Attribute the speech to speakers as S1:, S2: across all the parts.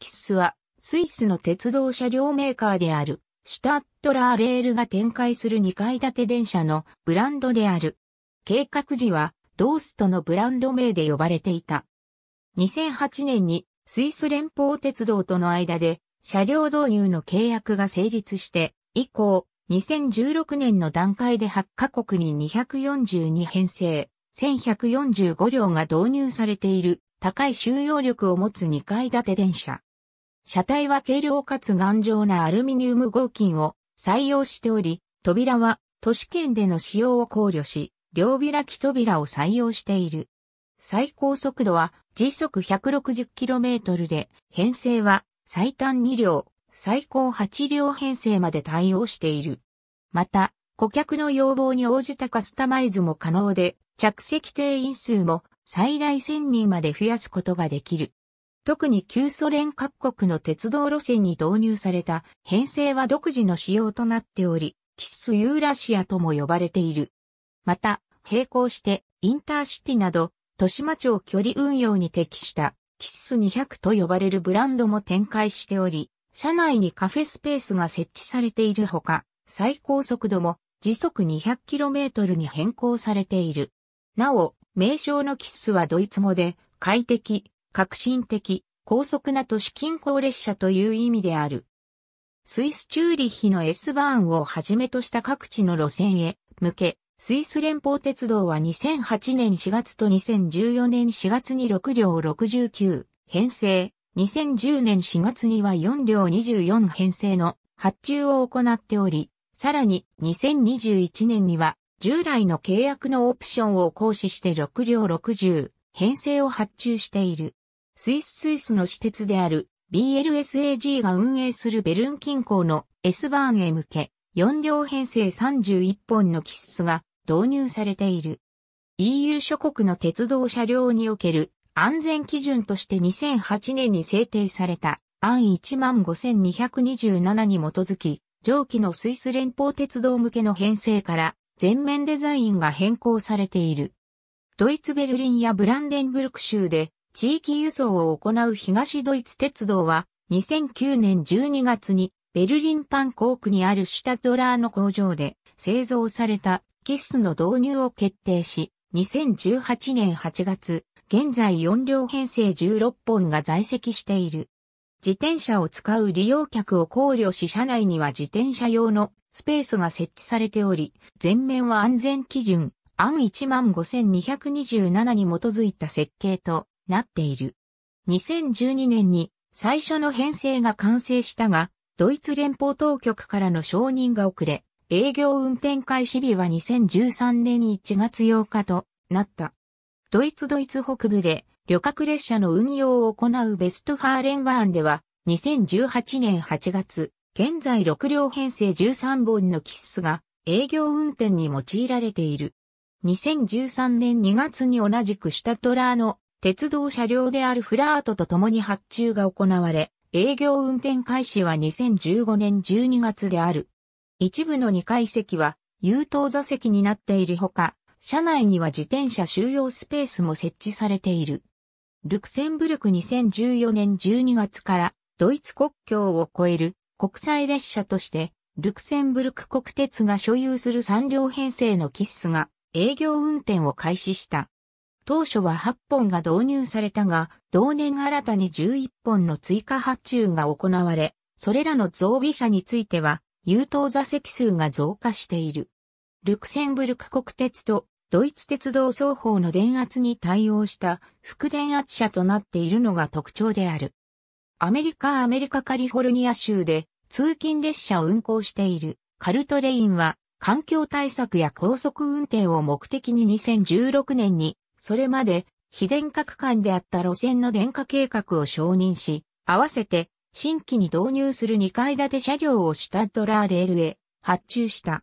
S1: キッスは、スイスの鉄道車両メーカーである、シュタットラーレールが展開する2階建て電車のブランドである。計画時は、ドーストのブランド名で呼ばれていた。2008年に、スイス連邦鉄道との間で、車両導入の契約が成立して、以降、2016年の段階で8カ国に242編成、1145両が導入されている、高い収容力を持つ2階建て電車。車体は軽量かつ頑丈なアルミニウム合金を採用しており、扉は都市圏での使用を考慮し、両開き扉を採用している。最高速度は時速 160km で、編成は最短2両、最高8両編成まで対応している。また、顧客の要望に応じたカスタマイズも可能で、着席定員数も最大1000人まで増やすことができる。特に旧ソ連各国の鉄道路線に導入された編成は独自の仕様となっており、キスユーラシアとも呼ばれている。また、並行してインターシティなど、豊島町距離運用に適したキス200と呼ばれるブランドも展開しており、車内にカフェスペースが設置されているほか、最高速度も時速 200km に変更されている。なお、名称のキッスはドイツ語で快適、革新的、高速な都市近郊列車という意味である。スイス・チューリッヒの S バーンをはじめとした各地の路線へ向け、スイス連邦鉄道は2008年4月と2014年4月に6両69編成、2010年4月には4両24編成の発注を行っており、さらに2021年には従来の契約のオプションを行使して6両60編成を発注している。スイススイスの私鉄である BLSAG が運営するベルン近郊の S バーンへ向け4両編成31本のキスが導入されている。EU 諸国の鉄道車両における安全基準として2008年に制定された案15227に基づき、上記のスイス連邦鉄道向けの編成から全面デザインが変更されている。ドイツベルリンやブランデンブルク州で地域輸送を行う東ドイツ鉄道は、2009年12月にベルリンパンコークにあるシュタドラーの工場で製造されたキスの導入を決定し、2018年8月、現在4両編成16本が在籍している。自転車を使う利用客を考慮し車内には自転車用のスペースが設置されており、全面は安全基準、案15227に基づいた設計と、なっている。2012年に最初の編成が完成したが、ドイツ連邦当局からの承認が遅れ、営業運転開始日は2013年1月8日となった。ドイツドイツ北部で旅客列車の運用を行うベストファーレンワーンでは2018年8月、現在6両編成13本のキッスが営業運転に用いられている。2013年2月に同じくシュタトラーの鉄道車両であるフラートと共に発注が行われ、営業運転開始は2015年12月である。一部の2階席は優等座席になっているほか、車内には自転車収容スペースも設置されている。ルクセンブルク2014年12月からドイツ国境を越える国際列車として、ルクセンブルク国鉄が所有する3両編成のキッスが営業運転を開始した。当初は8本が導入されたが、同年新たに11本の追加発注が行われ、それらの増備車については、優等座席数が増加している。ルクセンブルク国鉄とドイツ鉄道双方の電圧に対応した副電圧車となっているのが特徴である。アメリカアメリカカリフォルニア州で通勤列車を運行しているカルトレインは環境対策や高速運転を目的に2016年にそれまで非電化区間であった路線の電化計画を承認し、合わせて新規に導入する2階建て車両をシュタッドラーレールへ発注した。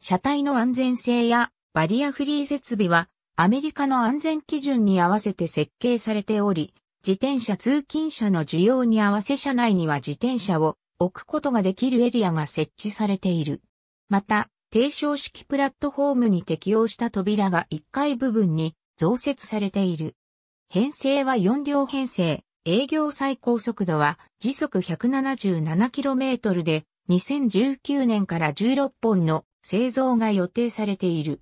S1: 車体の安全性やバリアフリー設備はアメリカの安全基準に合わせて設計されており、自転車通勤者の需要に合わせ車内には自転車を置くことができるエリアが設置されている。また、低床式プラットフォームに適用した扉が1階部分に増設されている。編成は4両編成、営業最高速度は時速 177km で2019年から16本の製造が予定されている。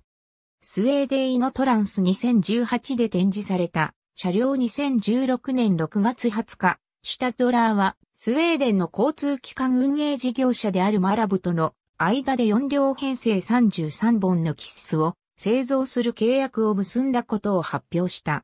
S1: スウェーデイのトランス2018で展示された車両2016年6月20日、シュタトラーはスウェーデンの交通機関運営事業者であるマラブとの間で4両編成33本のキスを製造する契約を結んだことを発表した。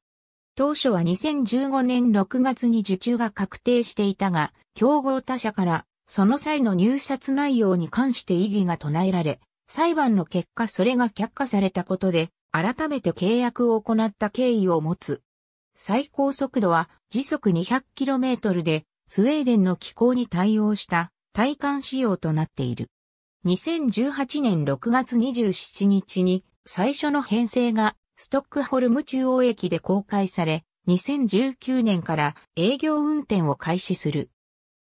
S1: 当初は2015年6月に受注が確定していたが、競合他社からその際の入札内容に関して異議が唱えられ、裁判の結果それが却下されたことで、改めて契約を行った経緯を持つ。最高速度は時速 200km で、スウェーデンの気候に対応した体感仕様となっている。2018年6月27日に最初の編成がストックホルム中央駅で公開され、2019年から営業運転を開始する。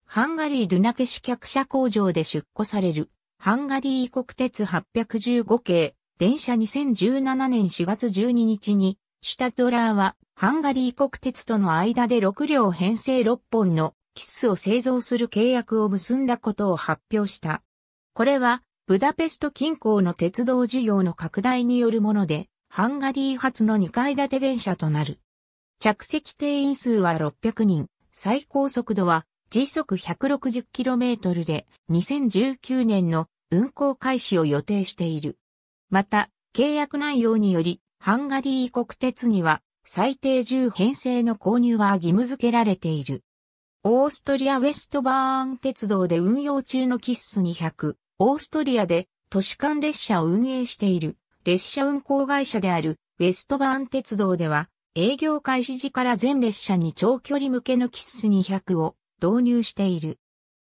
S1: ハンガリードゥナケシ客車工場で出庫される、ハンガリー国鉄815系、電車2017年4月12日に、シュタドラーは、ハンガリー国鉄との間で6両編成6本のキスを製造する契約を結んだことを発表した。これは、ブダペスト近郊の鉄道需要の拡大によるもので、ハンガリー発の2階建て電車となる。着席定員数は600人、最高速度は時速 160km で2019年の運行開始を予定している。また、契約内容により、ハンガリー国鉄には最低10編成の購入が義務付けられている。オーストリアウェストバーン鉄道で運用中のキッス200、オーストリアで都市間列車を運営している列車運行会社であるウェストバーン鉄道では営業開始時から全列車に長距離向けのキス200を導入している。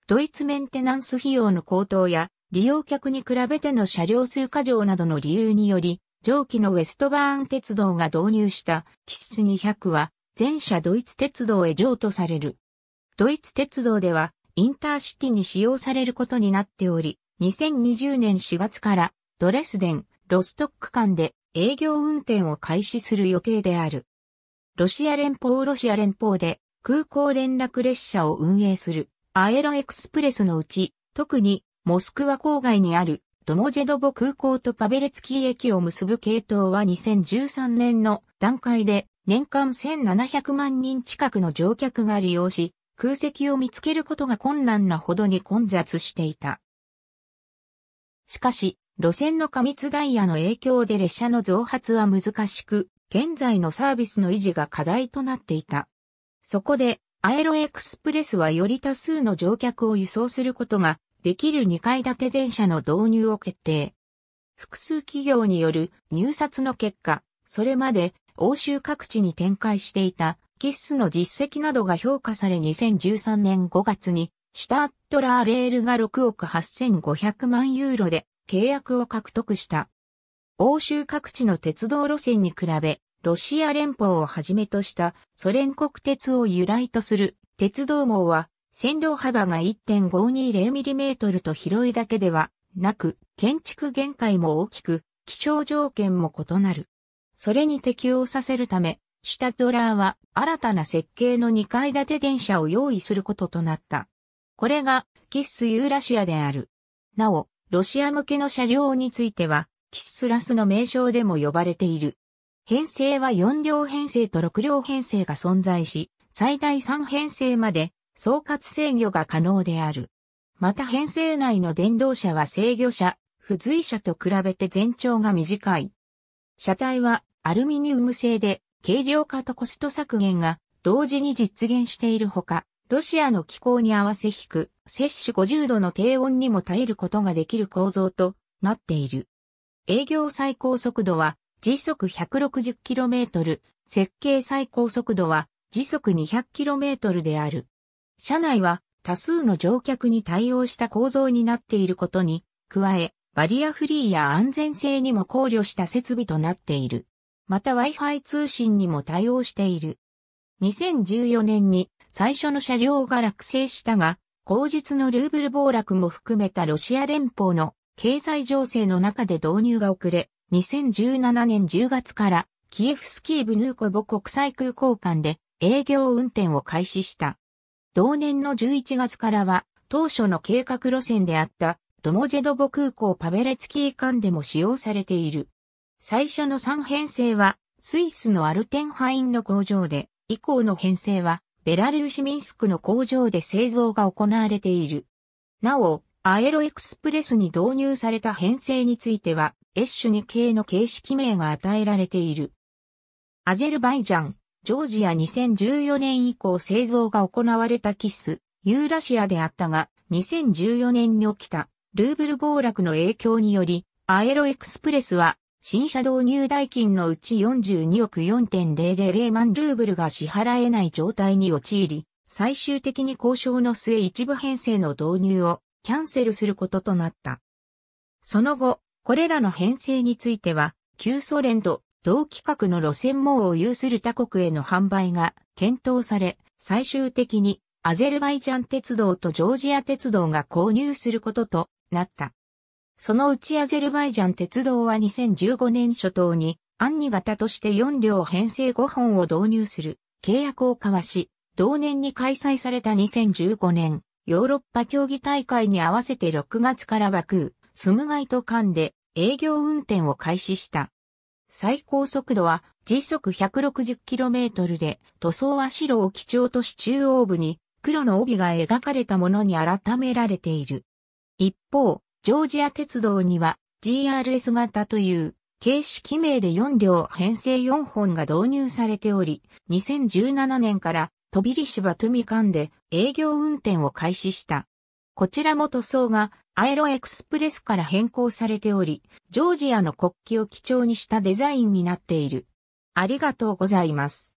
S1: ドイツメンテナンス費用の高騰や利用客に比べての車両数過剰などの理由により上記のウェストバーン鉄道が導入したキス200は全車ドイツ鉄道へ譲渡される。ドイツ鉄道ではインターシティに使用されることになっており、2020年4月からドレスデン、ロストック間で営業運転を開始する予定である。ロシア連邦ロシア連邦で空港連絡列車を運営するアエロエクスプレスのうち、特にモスクワ郊外にあるドモジェドボ空港とパベレツキー駅を結ぶ系統は2013年の段階で年間1700万人近くの乗客が利用し、空席を見つけることが困難なほどに混雑していた。しかし、路線の過密ダイヤの影響で列車の増発は難しく、現在のサービスの維持が課題となっていた。そこで、アエロエクスプレスはより多数の乗客を輸送することができる2階建て電車の導入を決定。複数企業による入札の結果、それまで欧州各地に展開していたキッスの実績などが評価され2013年5月にシュタットラーレールが6億8500万ユーロで契約を獲得した。欧州各地の鉄道路線に比べ、ロシア連邦をはじめとしたソ連国鉄を由来とする鉄道網は線路幅が 1.520mm と広いだけではなく建築限界も大きく気象条件も異なる。それに適応させるためシュタトラーは新たな設計の2階建て電車を用意することとなった。これがキッスユーラシアである。なお、ロシア向けの車両については、キッスラスの名称でも呼ばれている。編成は4両編成と6両編成が存在し、最大3編成まで総括制御が可能である。また編成内の電動車は制御車、付随車と比べて全長が短い。車体はアルミニウム製で軽量化とコスト削減が同時に実現しているほか、ロシアの気候に合わせ低く、摂取50度の低温にも耐えることができる構造となっている。営業最高速度は時速 160km、設計最高速度は時速 200km である。車内は多数の乗客に対応した構造になっていることに、加え、バリアフリーや安全性にも考慮した設備となっている。また Wi-Fi 通信にも対応している。2014年に最初の車両が落成したが、後日のルーブル暴落も含めたロシア連邦の経済情勢の中で導入が遅れ、2017年10月からキエフスキーブヌーコボ国際空港間で営業運転を開始した。同年の11月からは当初の計画路線であったドモジェドボ空港パベレツキー間でも使用されている。最初の3編成はスイスのアルテンハインの工場で、以降の編成はベラルーシミンスクの工場で製造が行われている。なお、アエロエクスプレスに導入された編成については、エッシュに系の形式名が与えられている。アゼルバイジャン、ジョージア2014年以降製造が行われたキス、ユーラシアであったが、2014年に起きたルーブル暴落の影響により、アエロエクスプレスは新車導入代金のうち42億4.000万ルーブルが支払えない状態に陥り、最終的に交渉の末一部編成の導入をキャンセルすることとなった。その後、これらの編成については、旧ソ連と同規格の路線網を有する他国への販売が検討され、最終的にアゼルバイジャン鉄道とジョージア鉄道が購入することとなった。そのうちアゼルバイジャン鉄道は2015年初頭に、アンニ型として4両編成5本を導入する契約を交わし、同年に開催された2015年、ヨーロッパ競技大会に合わせて6月からバクー、スムガイト間で営業運転を開始した。最高速度は時速 160km で、塗装は白を基調とし中央部に黒の帯が描かれたものに改められている。一方、ジョージア鉄道には GRS 型という形式名で4両編成4本が導入されており、2017年から飛びリシバトゥ間で営業運転を開始した。こちらも塗装がアエロエクスプレスから変更されており、ジョージアの国旗を基調にしたデザインになっている。ありがとうございます。